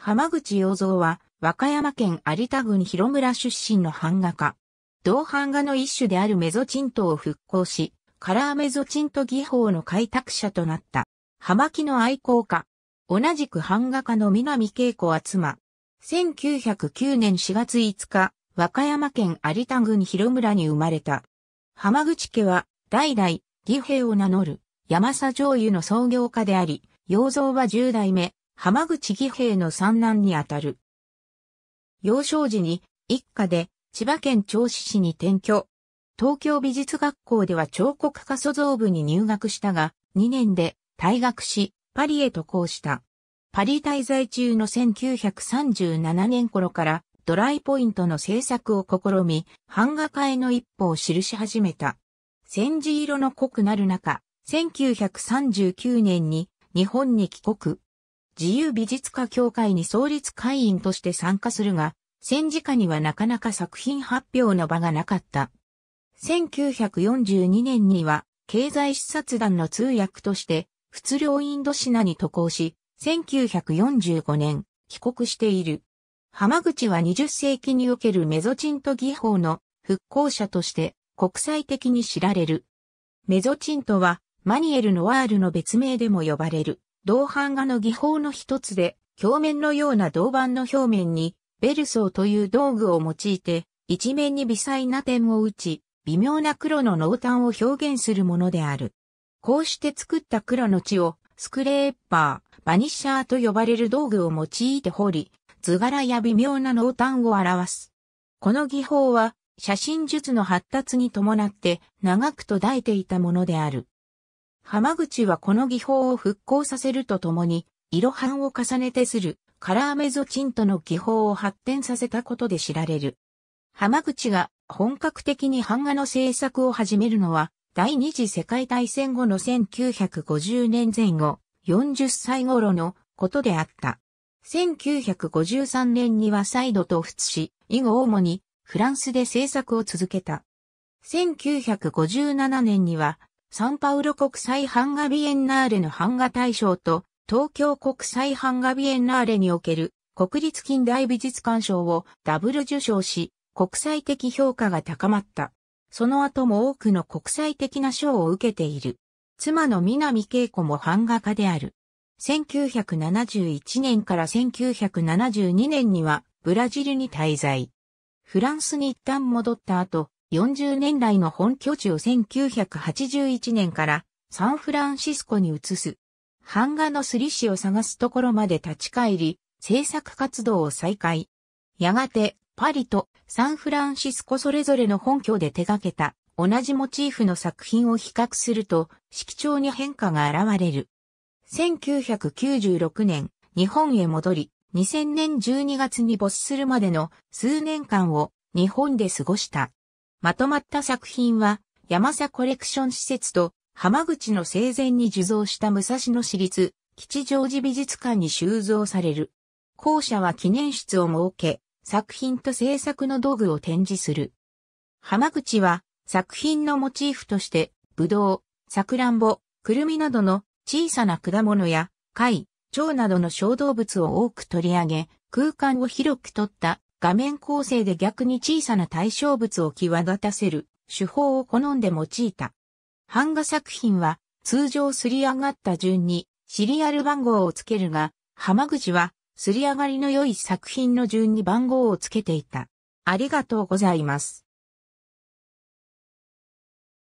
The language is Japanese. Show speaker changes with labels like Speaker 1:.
Speaker 1: 浜口洋蔵は、和歌山県有田郡広村出身の版画家。同版画の一種であるメゾチントを復興し、カラーメゾチント技法の開拓者となった。葉巻の愛好家。同じく版画家の南恵子は妻。1909年4月5日、和歌山県有田郡広村に生まれた。浜口家は、代々、義兵を名乗る、山佐醤油の創業家であり、洋蔵は10代目、浜口義平の三男にあたる。幼少時に一家で千葉県銚子市に転居。東京美術学校では彫刻家塑造部に入学したが、2年で退学し、パリへ渡航した。パリ滞在中の1937年頃からドライポイントの制作を試み、版画家への一歩を記し始めた。戦時色の濃くなる中、1939年に日本に帰国。自由美術家協会に創立会員として参加するが、戦時下にはなかなか作品発表の場がなかった。1942年には、経済視察団の通訳として、仏領インドシナに渡航し、1945年、帰国している。浜口は20世紀におけるメゾチント技法の復興者として国際的に知られる。メゾチントはマニエル・ノワールの別名でも呼ばれる。銅版画の技法の一つで、表面のような銅板の表面に、ベルソーという道具を用いて、一面に微細な点を打ち、微妙な黒の濃淡を表現するものである。こうして作った黒の血を、スクレーパー、バニッシャーと呼ばれる道具を用いて彫り、図柄や微妙な濃淡を表す。この技法は、写真術の発達に伴って長く途絶えていたものである。浜口はこの技法を復興させるとともに、色版を重ねてするカラーメゾチントの技法を発展させたことで知られる。浜口が本格的に版画の制作を始めるのは、第二次世界大戦後の1950年前後、40歳頃のことであった。1953年には再度と仏し、以後主にフランスで制作を続けた。1957年にはサンパウロ国際版画ビエンナーレの版画大賞と、東京国際版画ビエンナーレにおける国立近代美術館賞をダブル受賞し、国際的評価が高まった。その後も多くの国際的な賞を受けている。妻の南恵子も版画家である。1971年から1972年にはブラジルに滞在。フランスに一旦戻った後、40年来の本拠地を1981年からサンフランシスコに移す。版画のすり師を探すところまで立ち返り、制作活動を再開。やがて、パリとサンフランシスコそれぞれの本拠で手掛けた同じモチーフの作品を比較すると、色調に変化が現れる。1996年、日本へ戻り、2000年12月に没するまでの数年間を日本で過ごした。まとまった作品は、山佐コレクション施設と浜口の生前に受蔵した武蔵野市立吉祥寺美術館に収蔵される。校舎は記念室を設け、作品と制作の道具を展示する。浜口は作品のモチーフとして、ぶどう、さくらんぼ、くるみなどの小さな果物や貝、蝶などの小動物を多く取り上げ、空間を広く取った画面構成で逆に小さな対象物を際立たせる手法を好んで用いた。版画作品は通常すり上がった順にシリアル番号をつけるが、浜口はすり上がりの良い作品の順に番号をつけていた。ありがとうございます。